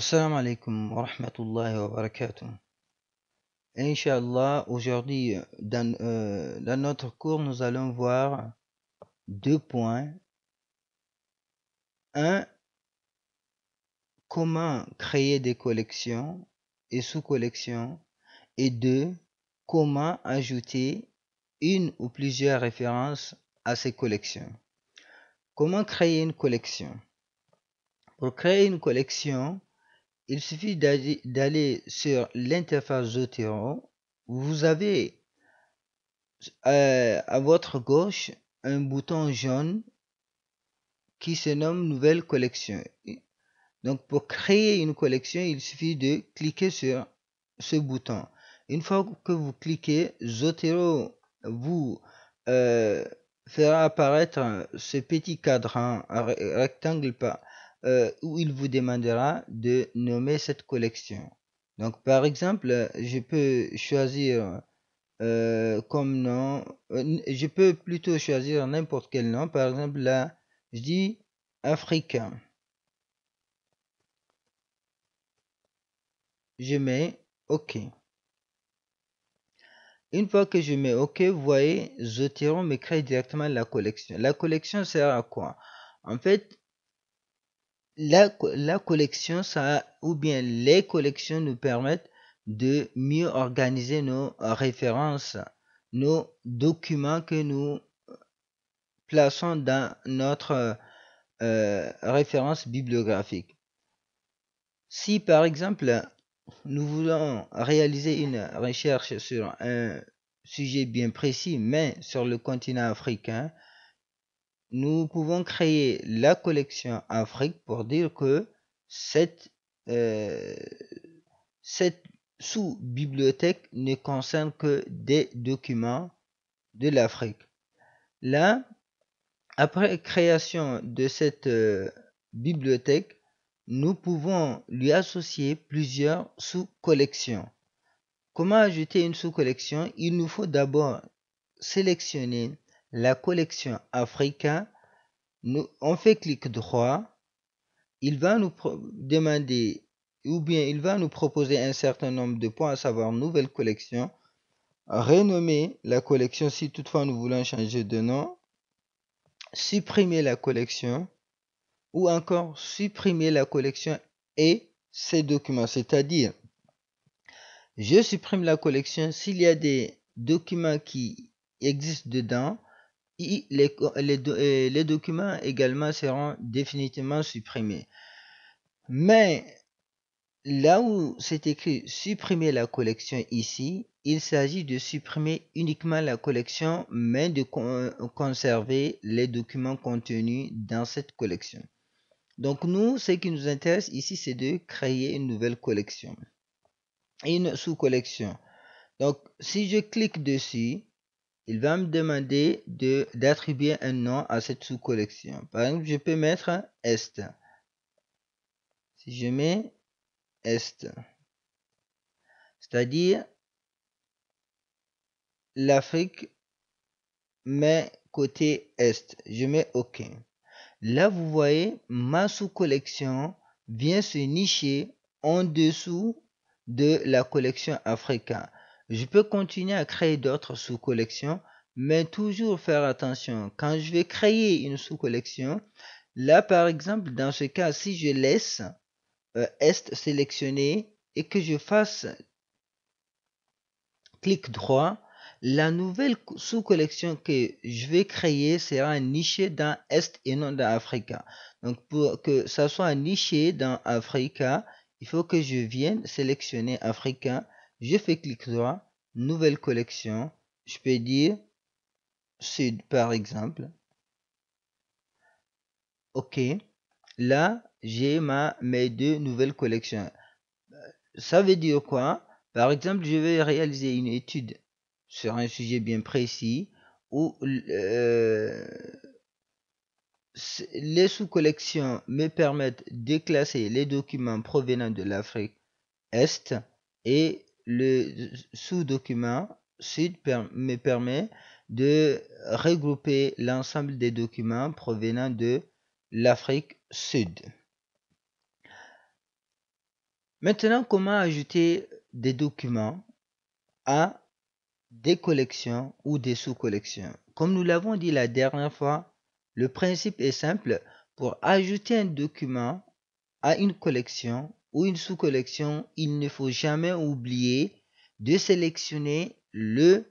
Assalamu alaikum wa rahmatullahi wa barakatuh. Inch'Allah, aujourd'hui, dans, euh, dans, notre cours, nous allons voir deux points. Un, comment créer des collections et sous-collections. Et deux, comment ajouter une ou plusieurs références à ces collections. Comment créer une collection Pour créer une collection, il suffit d'aller sur l'interface Zotero. Vous avez euh, à votre gauche un bouton jaune qui se nomme nouvelle collection. Donc pour créer une collection, il suffit de cliquer sur ce bouton. Une fois que vous cliquez, Zotero vous euh, fera apparaître ce petit cadran rectangle par euh, où il vous demandera de nommer cette collection. Donc par exemple, je peux choisir euh, comme nom, euh, je peux plutôt choisir n'importe quel nom. Par exemple là, je dis africain. Je mets OK. Une fois que je mets OK, vous voyez, Zotero me crée directement la collection. La collection sert à quoi En fait, la, collection, ça, ou bien les collections nous permettent de mieux organiser nos références, nos documents que nous euh, plaçons dans notre euh, référence bibliographique. Si par exemple nous voulons réaliser une recherche sur un sujet bien précis, mais sur le continent africain, nous pouvons créer la collection Afrique pour dire que euh, cette, sous-bibliothèque ne concerne que des documents de l'Afrique. Là, après création de cette euh, bibliothèque, nous pouvons lui associer plusieurs sous-collections. Comment ajouter une sous-collection Il nous faut d'abord sélectionner la collection africain, Nous, on fait clic droit. Il va nous demander ou bien il va nous proposer un certain nombre de points, à savoir nouvelle collection, renommer la collection si toutefois nous voulons changer de nom, supprimer la collection ou encore supprimer la collection et ses documents. C'est-à-dire, je supprime la collection s'il y a des documents qui existent dedans euh, les, documents également seront définitivement supprimés. Mais là où c'est écrit supprimer la collection ici, il s'agit de supprimer uniquement la collection, mais de conserver les documents contenus dans cette collection. Donc nous, ce qui nous intéresse ici, c'est de créer une nouvelle collection, une sous-collection. Donc si je clique dessus, il va me demander de, d'attribuer un nom à cette sous-collection. Par exemple, je peux mettre Est. Si je mets Est, c'est-à-dire l'Afrique, mais côté Est, je mets OK. Là, vous voyez, ma sous-collection vient se nicher en dessous de la collection africaine. Je peux continuer à créer d'autres sous-collections, mais toujours faire attention. Quand je vais créer une sous-collection, là par exemple, dans ce cas, si je laisse euh, est sélectionné et que je fasse clic droit, la nouvelle sous-collection que je vais créer sera nichée dans Est et non dans Africa. Donc pour que ça soit niché dans Africa, il faut que je vienne sélectionner Africa je fais clic droit, nouvelle collection. Je peux dire sud par exemple. OK. Là, j'ai ma, mes deux nouvelles collections. Euh, ça veut dire quoi Par exemple, je vais réaliser une étude sur un sujet bien précis où euh, les sous-collections me permettent de classer les documents provenant de l'Afrique Est et le sous-document sud me permet de regrouper l'ensemble des documents provenant de l'Afrique sud. Maintenant, comment ajouter des documents à des collections ou des sous-collections Comme nous l'avons dit la dernière fois, le principe est simple. Pour ajouter un document à une collection ou une sous-collection, il ne faut jamais oublier de sélectionner le,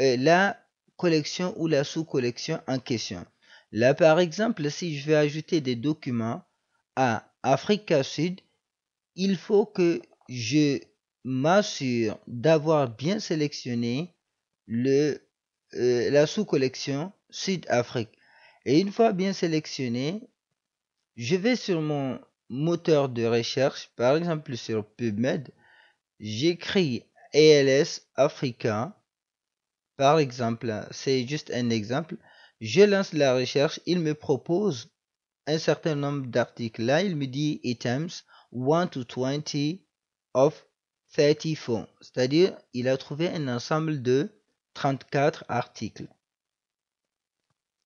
euh, la collection ou la sous-collection en question. Là, par exemple, si je veux ajouter des documents à Africa Sud, il faut que je m'assure d'avoir bien sélectionné le, euh, la sous-collection Sud-Afrique. Et une fois bien sélectionné, je vais sur mon moteur de recherche, par exemple sur PubMed, j'écris ALS Africa, par exemple, c'est juste un exemple, je lance la recherche, il me propose un certain nombre d'articles. Là, il me dit items 1 to 20 of 34, C'est-à-dire, il a trouvé un ensemble de 34 articles.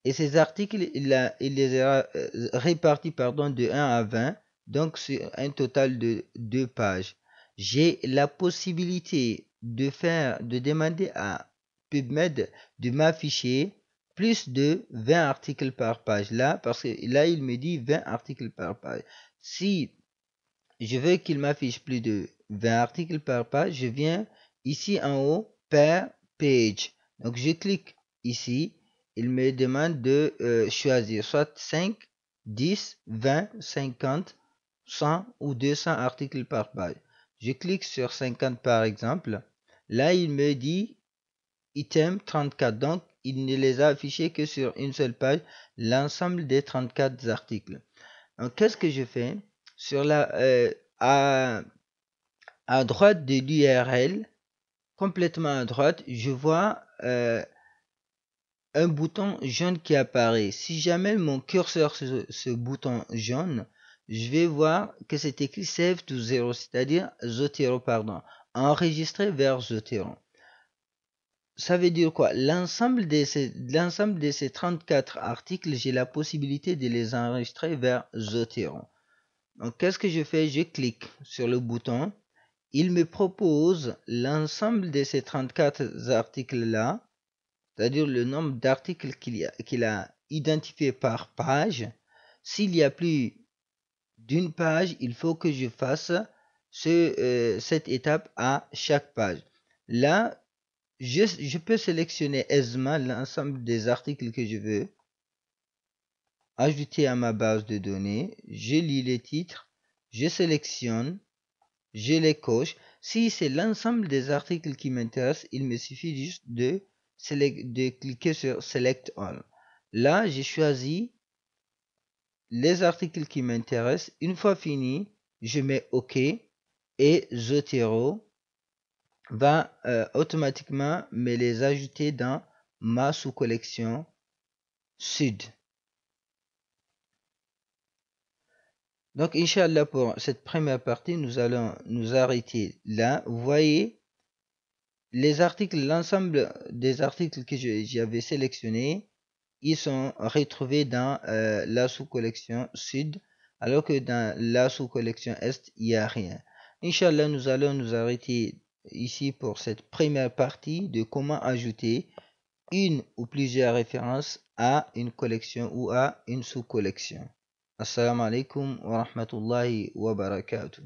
Et ces articles, il, il les a euh, répartis pardon, de 1 à 20. Donc, c'est un total de deux pages. J'ai la possibilité de faire, de demander à PubMed de m'afficher plus de 20 articles par page. Là, parce que là, il me dit 20 articles par page. Si je veux qu'il m'affiche plus de 20 articles par page, je viens ici en haut, per page. Donc, je clique ici. Il me demande de euh, choisir soit 5, 10, 20, 50, 100 ou 200 articles par page. Je clique sur 50 par exemple. Là, il me dit item 34. Donc, il ne les a affichés que sur une seule page, l'ensemble des 34 articles. Donc, qu'est-ce que je fais sur la, euh, à, à droite de l'URL, complètement à droite, je vois euh, un bouton jaune qui apparaît. Si jamais mon curseur ce bouton jaune, je vais voir que c'est écrit save to 0, c'est-à-dire Zotero, pardon, enregistré vers Zotero. Ça veut dire quoi L'ensemble de, ces, l'ensemble de ces 34 articles, j'ai la possibilité de les enregistrer vers Zotero. Donc, qu'est-ce que je fais Je clique sur le bouton. Il me propose l'ensemble de ces 34 articles-là, c'est-à-dire le nombre d'articles qu'il, a, qu'il a identifié par page. S'il y a plus d'une page, il faut que je fasse ce, euh, cette étape à chaque page. Là, je, peux sélectionner aisément l'ensemble des articles que je veux, ajouter à ma base de données, je lis les titres, je sélectionne, je les coche. Si c'est l'ensemble des articles qui m'intéressent, il me suffit juste de, de cliquer sur Select All. Là, j'ai choisi les articles qui m'intéressent. Une fois fini, je mets OK et Zotero va euh, automatiquement me les ajouter dans ma sous-collection Sud. Donc, Inch'Allah, pour cette première partie, nous allons nous arrêter là. Vous voyez, les articles, l'ensemble des articles que j'avais sélectionnés ils sont retrouvés dans euh, la sous-collection sud, alors que dans la sous-collection est, il n'y a rien. Inch'Allah, nous allons nous arrêter ici pour cette première partie de comment ajouter une ou plusieurs références à une collection ou à une sous-collection. Assalamu alaikum wa rahmatullahi wa barakatuh.